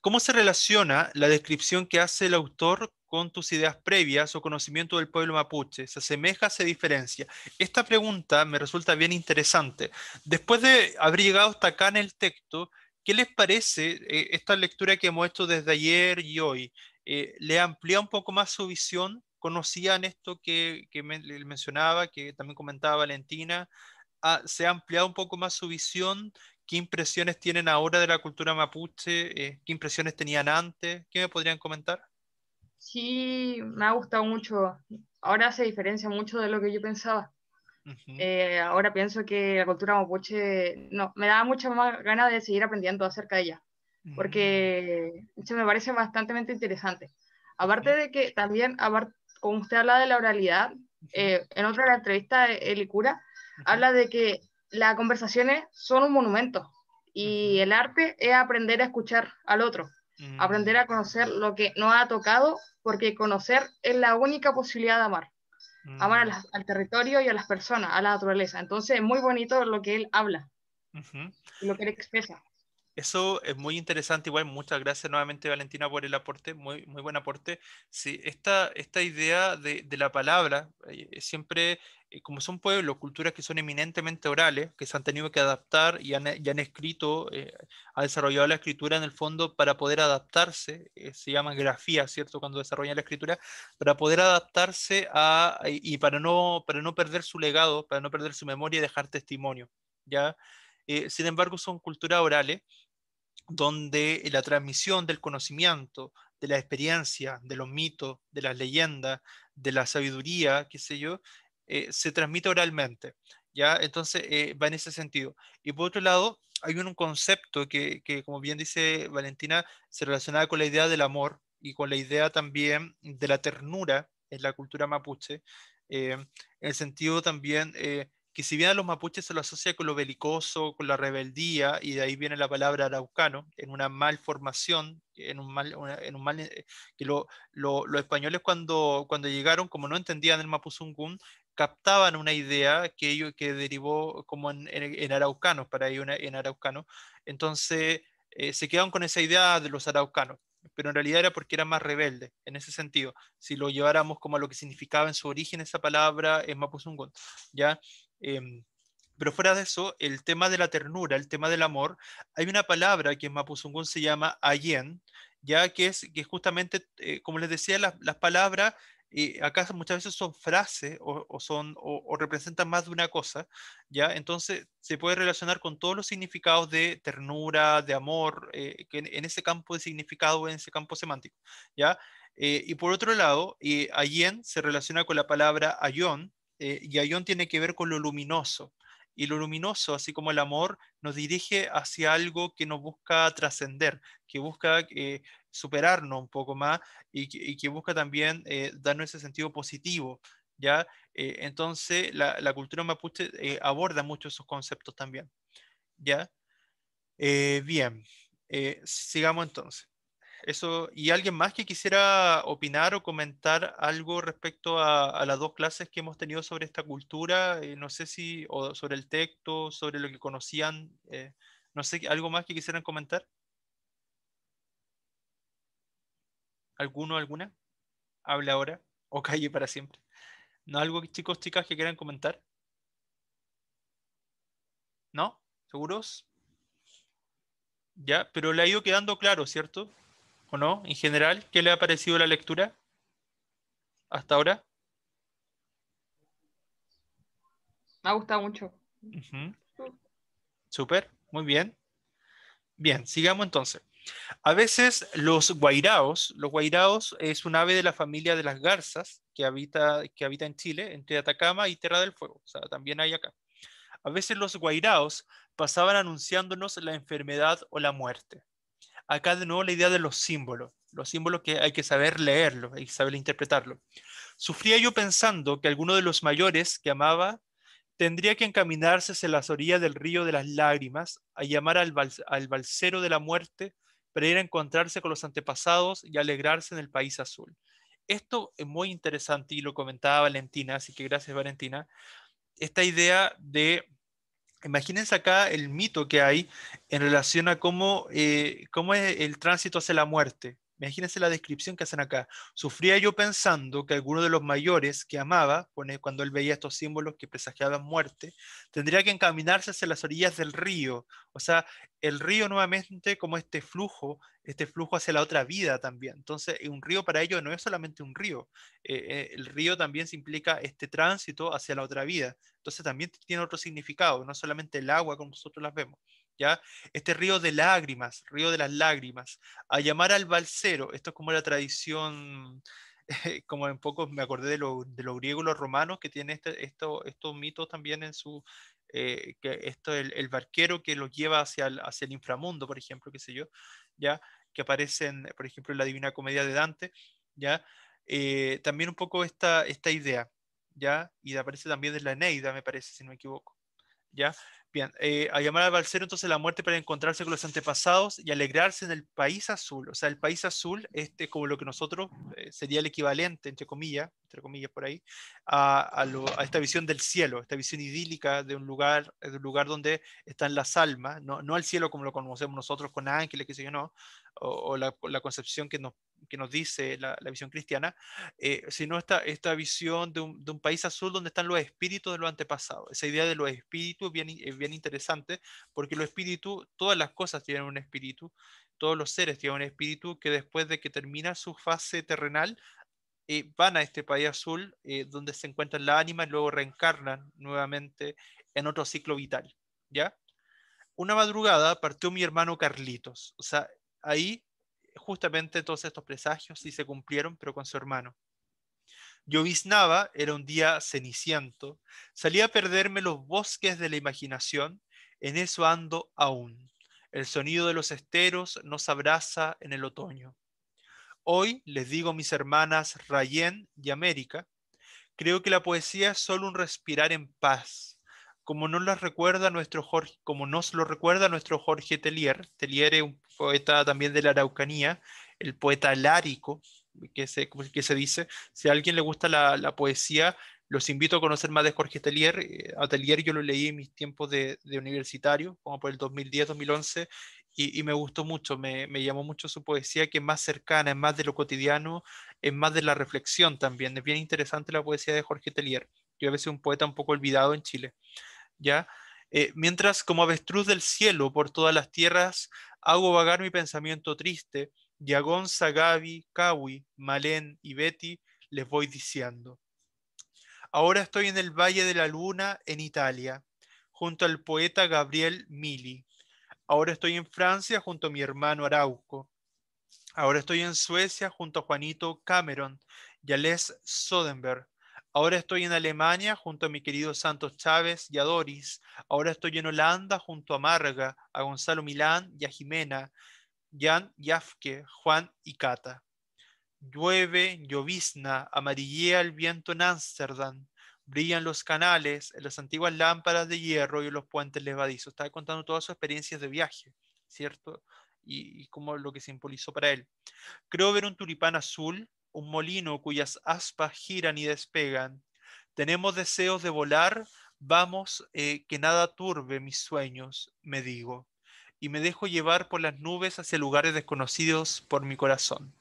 A: ¿Cómo se relaciona la descripción que hace el autor con tus ideas previas o conocimiento del pueblo mapuche? ¿Se asemeja, se diferencia? Esta pregunta me resulta bien interesante. Después de haber llegado hasta acá en el texto, ¿Qué les parece eh, esta lectura que hemos hecho desde ayer y hoy? Eh, ¿Le amplía un poco más su visión? ¿Conocían esto que, mencionaba, que también comentaba Valentina? Ah, ¿Se ha ampliado un poco más su visión? ¿Qué impresiones tienen ahora de la cultura mapuche? Eh, ¿Qué impresiones tenían antes? ¿Qué me podrían comentar?
B: Sí, me ha gustado mucho. Ahora se diferencia mucho de lo que yo pensaba. Eh, ahora pienso que la cultura mapuche, no, me da mucha más ganas de seguir aprendiendo acerca de ella, mm. porque me parece bastante interesante. Aparte de que también, como usted habla de la oralidad, eh, en otra entrevista, eh, el cura habla de que las conversaciones son un monumento y el arte es aprender a escuchar al otro, aprender mm. a conocer lo que no ha tocado, porque conocer es la única posibilidad de amar amar mm. al territorio y a las personas, a la naturaleza. Entonces es muy bonito lo que él habla, lo que él expresa.
A: Eso es muy interesante, igual muchas gracias nuevamente Valentina por el aporte, muy, muy buen aporte. Sí, esta, esta idea de, la palabra, eh, eh, siempre, eh, como son pueblos, culturas que son eminentemente orales, que se han tenido que adaptar y han, han escrito, ha desarrollado la escritura en el fondo para poder adaptarse, se llama grafía, ¿cierto? Cuando desarrollan la escritura, para poder adaptarse a, y para no, para no perder su legado, para no perder su memoria y dejar testimonio, ¿ya? Eh, sin embargo, son culturas orales donde la transmisión del conocimiento, de la experiencia, de los mitos, de las leyendas, de la sabiduría, qué sé yo, eh, se transmite oralmente. ¿ya? Entonces eh, va en ese sentido. Y por otro lado, hay un concepto que, que, como bien dice Valentina, se relaciona con la idea del amor y con la idea también de la ternura en la cultura mapuche, en el sentido también que si bien a los mapuches se lo asocia con lo belicoso, con la rebeldía, y de ahí viene la palabra araucano, en una malformación, en un mal, en un mal eh, que los españoles cuando, cuando llegaron, como no entendían el mapuzungún, captaban una idea que, ellos, que derivó como en, en, araucanos, para ellos en araucano, entonces eh, se quedaron con esa idea de los araucanos pero en realidad era porque era más rebelde, en ese sentido, si lo lleváramos como a lo que significaba en su origen esa palabra es mapuzungún, ¿ya? Em, pero fuera de eso, el tema de la ternura, el tema del amor, hay una palabra que en Mapuzungún se llama ayen, ya que es que justamente, eh, como les decía, las palabras y eh, acá muchas veces son frases o, son, o, representan más de una cosa, ¿ya? Entonces se puede relacionar con todos los significados de ternura, de amor, eh, que en, ese campo de significado, en ese campo semántico, ¿ya? y por otro lado, ayen se relaciona con la palabra ayón, eh, Yayón tiene que ver con lo luminoso. Y lo luminoso, así como el amor, nos dirige hacia algo que nos busca trascender, que busca eh, superarnos un poco más y que, busca también eh, darnos ese sentido positivo. ¿ya? entonces, la, la, cultura mapuche aborda mucho esos conceptos también. ¿ya? bien, sigamos entonces. Eso, ¿Y alguien más que quisiera opinar o comentar algo respecto a, las dos clases que hemos tenido sobre esta cultura? Eh, no sé si, o sobre el texto, sobre lo que conocían. Eh, no sé, ¿algo más que quisieran comentar? ¿Alguno, alguna? Habla ahora o calle para siempre. ¿No algo, chicos, chicas, que quieran comentar? ¿No? ¿Seguros? Ya, pero le ha ido quedando claro, ¿cierto? ¿O no? En general, ¿qué le ha parecido la lectura hasta ahora?
B: Me ha gustado mucho.
A: Súper, muy bien. Bien, sigamos entonces. A veces los guairaos, los guairaos es un ave de la familia de las garzas que habita, que habita en Chile, entre Atacama y Tierra del Fuego, o sea, también hay acá. A veces los guairaos pasaban anunciándonos la enfermedad o la muerte acá de nuevo la idea de los símbolos, los símbolos que hay que saber leerlos, hay que saber interpretarlos. Sufría yo pensando que alguno de los mayores que amaba tendría que encaminarse hacia las orillas del río de las lágrimas a llamar al, al balsero de la muerte para ir a encontrarse con los antepasados y alegrarse en el país azul. Esto es muy interesante y lo comentaba Valentina, así que gracias Valentina. Esta idea de Imagínense acá el mito que hay en relación a cómo, eh, cómo es el tránsito hacia la muerte. Imagínense la descripción que hacen acá. Sufría yo pensando que alguno de los mayores que amaba, cuando él veía estos símbolos que presagiaban muerte, tendría que encaminarse hacia las orillas del río. O sea, el río nuevamente como este flujo, este flujo hacia la otra vida también. Entonces, un río para ellos no es solamente un río. Eh, eh, el río también se implica este tránsito hacia la otra vida. Entonces, también tiene otro significado, no solamente el agua como nosotros las vemos. Este río de lágrimas, río de las lágrimas, a llamar al balsero, esto es como la tradición, como en poco me acordé de los griegos, los romanos, que tienen este, esto, estos mitos también en su, eh, que esto el, barquero que los lleva hacia el, inframundo, por ejemplo, qué sé yo, ¿ya? Que aparecen, por ejemplo, en la Divina Comedia de Dante, ¿ya? Eh, también un poco esta, esta idea, ¿ya? Y aparece también en la Eneida, me parece, si no me equivoco, ¿ya? Bien, eh, a llamar al Valcero entonces la muerte para encontrarse con los antepasados y alegrarse en el país azul. O sea, el país azul este, como lo que nosotros eh, sería el equivalente, entre comillas, entre comillas por ahí, a, esta visión del cielo, esta visión idílica de un lugar, lugar donde están las almas, no, no cielo como lo conocemos nosotros con ángeles, que sé yo, no, o, la, concepción que nos, que nos dice la, visión cristiana, eh, sino esta, esta visión de un, de un, país azul donde están los espíritus de los antepasados. Esa idea de los espíritus es bien, es bien interesante porque los espíritus, todas las cosas tienen un espíritu, todos los seres tienen un espíritu que después de que termina su fase terrenal, eh, van a este país azul eh, donde se encuentran la ánima y luego reencarnan nuevamente en otro ciclo vital. ¿Ya? Una madrugada partió mi hermano Carlitos. O sea, ahí justamente todos estos presagios sí se cumplieron, pero con su hermano. Lloviznaba, era un día ceniciento, salía a perderme los bosques de la imaginación, en eso ando aún. El sonido de los esteros nos abraza en el otoño. Hoy les digo mis hermanas Rayén y América, creo que la poesía es solo un respirar en paz, como no las recuerda nuestro Jorge, como nos lo recuerda nuestro Jorge Telier. Telier es un poeta también de la Araucanía, el poeta lárico, que se, se dice. Si a alguien le gusta la, poesía, los invito a conocer más de Jorge Telier. Eh, a Telier yo lo leí en mis tiempos de, universitario, como por el 2010-2011, y, me gustó mucho, me, me, llamó mucho su poesía, que es más cercana, es más de lo cotidiano, es más de la reflexión también. Es bien interesante la poesía de Jorge Telier, que a veces un poeta un poco olvidado en Chile. ¿ya? Eh, mientras como avestruz del cielo por todas las tierras hago vagar mi pensamiento triste, y a Gaby, Kawi, Malén y Betty les voy diciendo. Ahora estoy en el Valle de la Luna, en Italia, junto al poeta Gabriel Mili. Ahora estoy en Francia junto a mi hermano Arauco. Ahora estoy en Suecia junto a Juanito Cameron y a Les Sodenberg. Ahora estoy en Alemania junto a mi querido Santos Chávez y a Doris. Ahora estoy en Holanda junto a Marga, a Gonzalo Milán y a Jimena, Jan Yafke, Juan y Cata. Llueve, llovizna, amarillea el viento en Ámsterdam. Brillan los canales, las antiguas lámparas de hierro y los puentes levadizos. Está contando todas sus experiencias de viaje, ¿cierto? Y, y como lo que simbolizó para él. Creo ver un tulipán azul un molino cuyas aspas giran y despegan. Tenemos deseos de volar, vamos, eh, que nada turbe mis sueños, me digo, y me dejo llevar por las nubes hacia lugares desconocidos por mi corazón.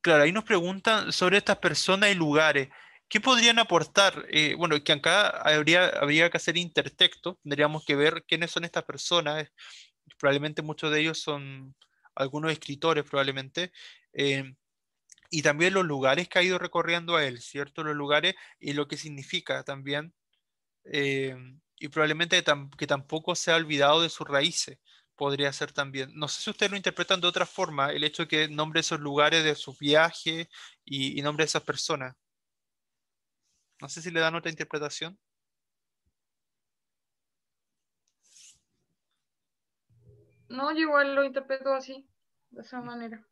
A: Claro, ahí nos preguntan sobre estas personas y lugares. ¿Qué podrían aportar? Eh, bueno, que acá habría, habría que hacer intertexto, tendríamos que ver quiénes son estas personas. Probablemente muchos de ellos son, algunos escritores probablemente, eh, y también los lugares que ha ido recorriendo a él, ¿cierto? Los lugares y lo que significa también, eh, y probablemente que tampoco se ha olvidado de sus raíces, podría ser también. No sé si ustedes lo interpretan de otra forma, el hecho de que nombre esos lugares de su viaje y, nombre esas personas. No sé si le dan otra interpretación.
B: No, igual lo interpreto así, de esa manera.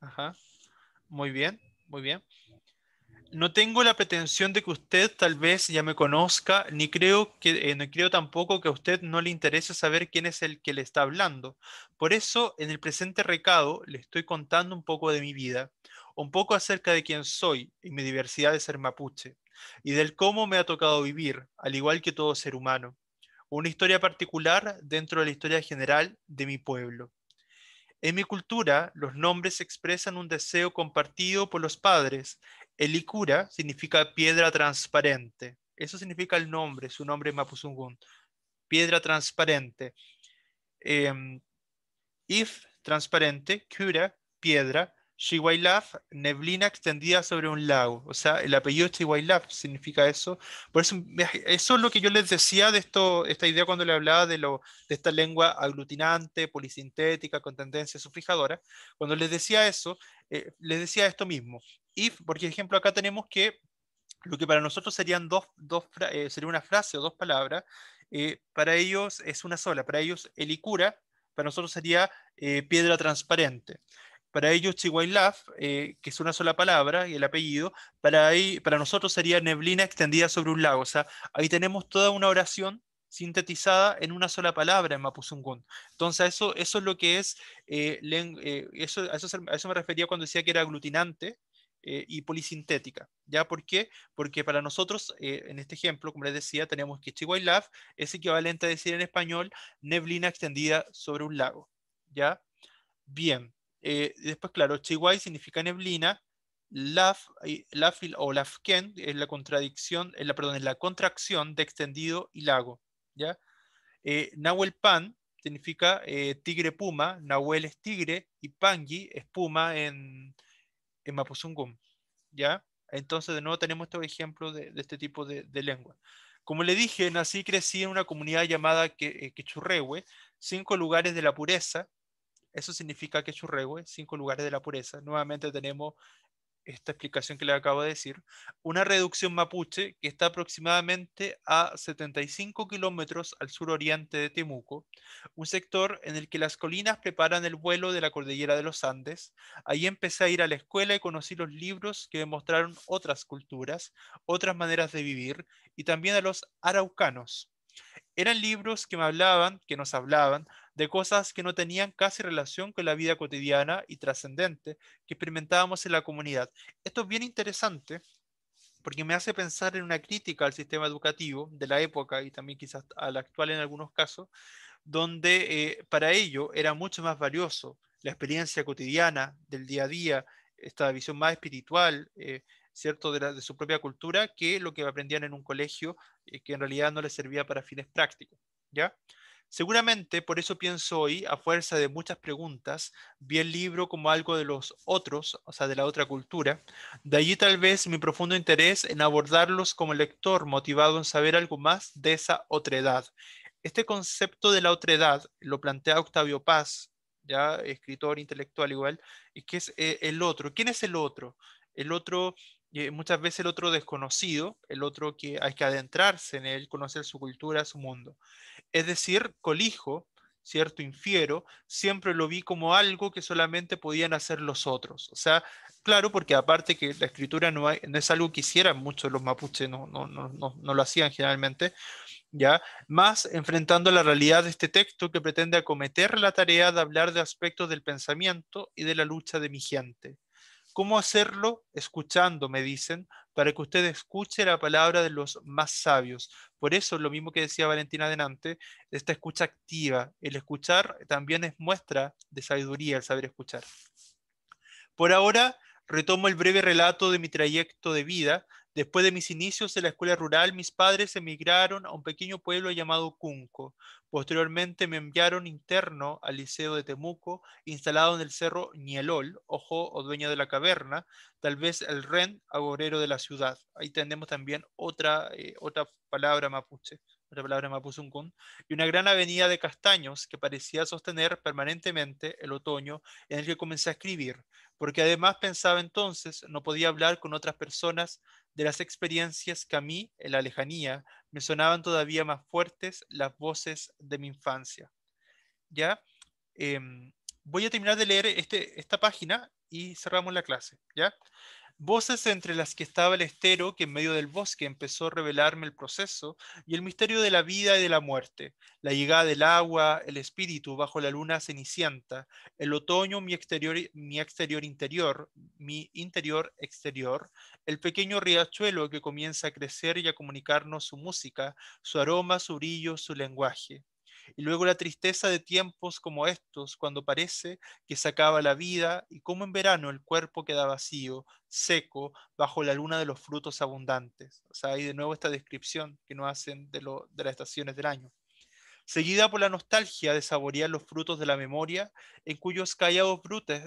A: Ajá. Muy bien, muy bien. No tengo la pretensión de que usted tal vez ya me conozca, ni creo que eh, no creo tampoco que a usted no le interese saber quién es el que le está hablando. Por eso, en el presente recado le estoy contando un poco de mi vida, un poco acerca de quién soy y mi diversidad de ser mapuche, y del cómo me ha tocado vivir, al igual que todo ser humano una historia particular dentro de la historia general de mi pueblo. En mi cultura, los nombres expresan un deseo compartido por los padres. El Ikura significa piedra transparente. Eso significa el nombre, su nombre es Mapuzungun. Piedra transparente. Em, if, transparente, cura, piedra, Shiwailaf, neblina extendida sobre un lago. O sea, el apellido Shiwailaf significa eso. Por eso, eso es lo que yo les decía de esto, esta idea cuando le hablaba de, lo, de esta lengua aglutinante, polisintética, con tendencia sufijadora. Cuando les decía eso, eh, les decía esto mismo. If, por ejemplo, acá tenemos que lo que para nosotros serían dos, dos eh, sería una frase o dos palabras, eh, para ellos es una sola. Para ellos, el para nosotros sería piedra transparente. Para ellos, Chihuahilaf, eh, que es una sola palabra y el apellido, para, ahí, para nosotros sería neblina extendida sobre un lago. O sea, ahí tenemos toda una oración sintetizada en una sola palabra en Mapuzungún. Entonces, eso, eso es lo que es, eh, eh, eso, a eso, me refería cuando decía que era aglutinante y polisintética. ¿Ya por qué? Porque para nosotros, en este ejemplo, como les decía, tenemos que Chihuahua es equivalente a decir en español neblina extendida sobre un lago. ¿Ya? Bien. Eh, después, claro, Chihuahua significa neblina, Laf, o Lafken es la contradicción, eh, la, perdón, es la contracción de extendido y lago. ¿ya? Eh, significa tigre puma, Nahuel es tigre y pangi es puma en, en Mapuzungum. ¿ya? Entonces, de nuevo, tenemos estos ejemplos de, este tipo de, de, lengua. Como le dije, nací y crecí en una comunidad llamada Quechurrehue, cinco lugares de la pureza, eso significa que Churregue, cinco lugares de la pureza, nuevamente tenemos esta explicación que le acabo de decir, una reducción mapuche que está aproximadamente a 75 kilómetros al suroriente de Temuco, un sector en el que las colinas preparan el vuelo de la cordillera de los Andes. Ahí empecé a ir a la escuela y conocí los libros que mostraron otras culturas, otras maneras de vivir y también a los araucanos. Eran libros que me hablaban, que nos hablaban de cosas que no tenían casi relación con la vida cotidiana y trascendente que experimentábamos en la comunidad. Esto es bien interesante porque me hace pensar en una crítica al sistema educativo de la época y también quizás al actual en algunos casos, donde eh, para ello era mucho más valioso la experiencia cotidiana del día a día, esta visión más espiritual, eh, ¿cierto?, de, su propia cultura, que lo que aprendían en un colegio, eh, que en realidad no les servía para fines prácticos, ¿ya? Seguramente por eso pienso hoy, a fuerza de muchas preguntas, vi el libro como algo de los otros, o sea, de la otra cultura. De allí tal vez mi profundo interés en abordarlos como lector motivado en saber algo más de esa otredad. Este concepto de la otredad lo plantea Octavio Paz, ya escritor intelectual igual, y que es eh, el otro. ¿Quién es el otro? El otro eh, muchas veces el otro desconocido, el otro que hay que adentrarse en él, conocer su cultura, su mundo. Es decir, colijo, ¿cierto? Infiero, siempre lo vi como algo que solamente podían hacer los otros. O sea, claro, porque aparte que la escritura no, no es algo que hicieran muchos los mapuches, no, no, no, lo hacían generalmente, ¿ya? Más enfrentando la realidad de este texto que pretende acometer la tarea de hablar de aspectos del pensamiento y de la lucha de mi gente. ¿Cómo hacerlo? Escuchando, me dicen, para que usted escuche la palabra de los más sabios. Por eso, lo mismo que decía Valentina adelante, esta escucha activa, el escuchar también es muestra de sabiduría, el saber escuchar. Por ahora, retomo el breve relato de mi trayecto de vida Después de mis inicios en la escuela rural, mis padres emigraron a un pequeño pueblo llamado Cunco. Posteriormente me enviaron interno al Liceo de Temuco, instalado en el cerro Nielol, ojo o dueño de la caverna, tal vez el ren agorero de la ciudad. Ahí tenemos también otra, eh, otra palabra mapuche otra palabra Mapuzungún, y una gran avenida de castaños que parecía sostener permanentemente el otoño en el que comencé a escribir, porque además pensaba entonces no podía hablar con otras personas de las experiencias que a mí, en la lejanía, me sonaban todavía más fuertes las voces de mi infancia. ¿Ya? Em, voy a terminar de leer este, esta página y cerramos la clase. ¿Ya? Voces entre las que estaba el estero que en medio del bosque empezó a revelarme el proceso y el misterio de la vida y de la muerte, la llegada del agua, el espíritu bajo la luna cenicienta, el otoño mi exterior, mi exterior interior, mi interior exterior, el pequeño riachuelo que comienza a crecer y a comunicarnos su música, su aroma, su brillo, su lenguaje. Y luego la tristeza de tiempos como estos, cuando parece que se acaba la vida y como en verano el cuerpo queda vacío, seco, bajo la luna de los frutos abundantes. O sea, hay de nuevo esta descripción que nos hacen de, lo, de las estaciones del año. Seguida por la nostalgia de saborear los frutos de la memoria, en cuyos callados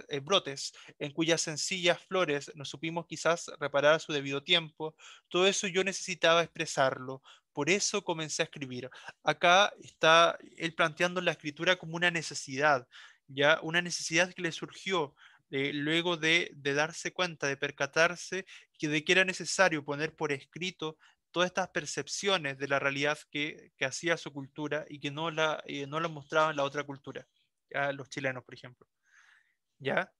A: eh, brotes, en cuyas sencillas flores nos supimos quizás reparar a su debido tiempo, todo eso yo necesitaba expresarlo, por eso comencé a escribir. Acá está él planteando la escritura como una necesidad, ya una necesidad que le surgió eh, luego de, darse cuenta, de percatarse de que era necesario poner por escrito todas estas percepciones de la realidad que, hacía su cultura y que no la, eh, no la mostraba en la otra cultura, ya los chilenos, por ejemplo. ¿Ya?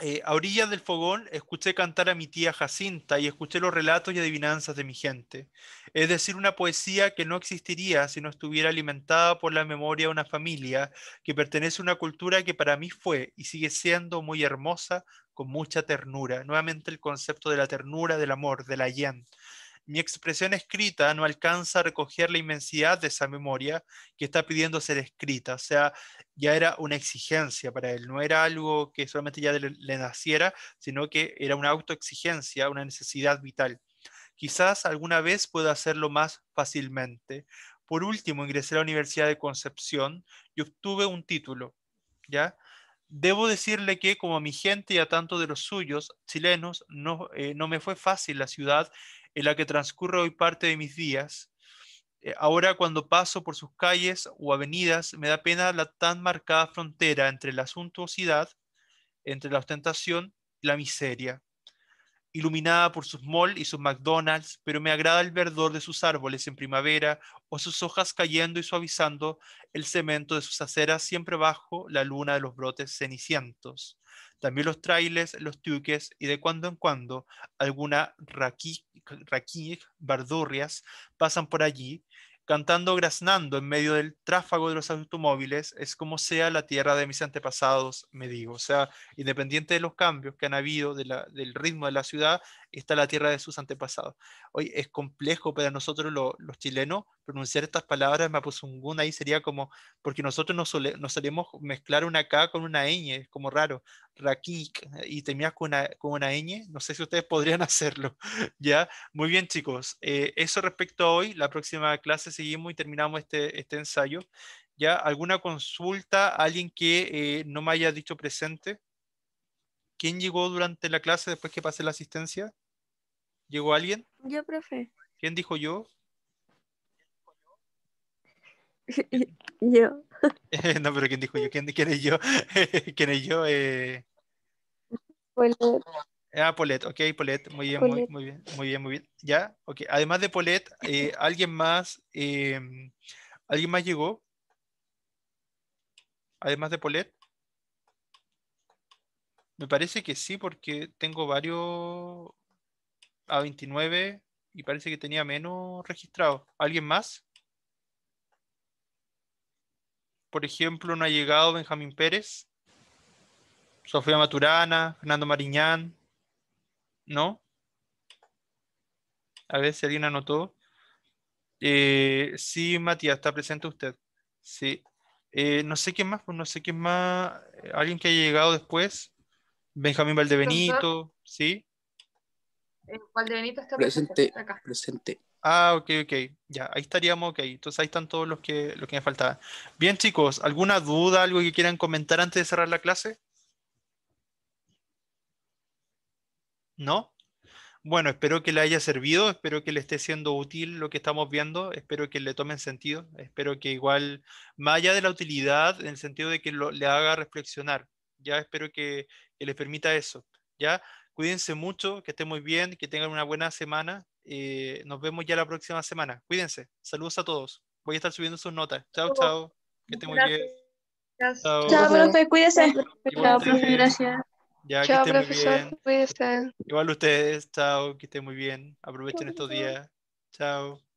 A: Eh, a orillas del fogón escuché cantar a mi tía Jacinta y escuché los relatos y adivinanzas de mi gente, es decir, una poesía que no existiría si no estuviera alimentada por la memoria de una familia que pertenece a una cultura que para mí fue y sigue siendo muy hermosa con mucha ternura. Nuevamente el concepto de la ternura, del amor, de la yen. Mi expresión escrita no alcanza a recoger la inmensidad de esa memoria que está pidiendo ser escrita. O sea, ya era una exigencia para él, no era algo que solamente ya le, naciera, sino que era una autoexigencia, una necesidad vital. Quizás alguna vez pueda hacerlo más fácilmente. Por último, ingresé a la Universidad de Concepción y obtuve un título. ¿Ya? Debo decirle que, como a mi gente y a tanto de los suyos, chilenos, no, eh, no me fue fácil la ciudad en la que transcurre hoy parte de mis días. Eh, ahora cuando paso por sus calles o avenidas, me da pena la tan marcada frontera entre la suntuosidad, entre la ostentación y la miseria. Iluminada por sus malls y sus McDonald's, pero me agrada el verdor de sus árboles en primavera o sus hojas cayendo y suavizando el cemento de sus aceras siempre bajo la luna de los brotes cenicientos. También los trailes, los tuques y de cuando en cuando alguna raquí, bardurrias pasan por allí, cantando graznando en medio del tráfago de los automóviles, es como sea la tierra de mis antepasados, me digo. O sea, independiente de los cambios que han habido del ritmo de la ciudad, está la tierra de sus antepasados. Hoy es complejo para nosotros los chilenos pronunciar estas palabras, Mapuzungún ahí sería como, porque nosotros no, solemos mezclar una K con una ñ, es como raro, raquik, y terminas con una, con una ñ, no sé si ustedes podrían hacerlo, ¿ya? Muy bien chicos, eh, eso respecto a hoy, la próxima clase seguimos y terminamos este, este ensayo. ¿Ya? ¿Alguna consulta? ¿Alguien que eh, no me haya dicho presente? ¿Quién llegó durante la clase después que pasé la asistencia? ¿Llegó alguien?
B: Yo, profe.
A: ¿Quién dijo yo?
B: Yo.
A: no, pero ¿quién dijo yo? ¿Quién, es yo? ¿Quién es yo? Eh, Polet. Ah, Polet, ok, Polet, muy bien, Muy, bien, muy bien, muy bien. Ya, ok. Además de Polet, eh, ¿alguien más? Eh, ¿Alguien más llegó? Además de Polet. Me parece que sí, porque tengo varios, a 29 y parece que tenía menos registrado. ¿Alguien más? Por ejemplo, no ha llegado Benjamín Pérez, Sofía Maturana, Fernando Mariñán, ¿no? A ver si alguien anotó. Eh, sí, Matías, está presente usted. Sí. Eh, no sé quién más, pues no sé quién más. Eh, alguien que haya llegado después. Benjamín Valdebenito, ¿sí?
B: Eh, de Benito está presente. Presente. presente.
A: Ah, ok, ok. Ya, ahí estaríamos, ok. Entonces ahí están todos los que, que me faltaban. Bien, chicos, ¿alguna duda, algo que quieran comentar antes de cerrar la clase? ¿No? Bueno, espero que le haya servido, espero que le esté siendo útil lo que estamos viendo, espero que le tomen sentido, espero que igual, más allá de la utilidad, en el sentido de que le haga reflexionar, ya espero que, que les permita eso, ya Cuídense mucho, que estén muy bien, que tengan una buena semana. Eh, nos vemos ya la próxima semana. Cuídense. Saludos a todos. Voy a estar subiendo sus notas. Chao, chao. Que estén muy bien.
B: Chao, chao profe, Cuídense. Chao, profe, gracias. Ya, chao, que estén profesor, muy bien. Cuídense.
A: Igual ustedes, chao, que estén muy bien. Aprovechen estos días. Chao.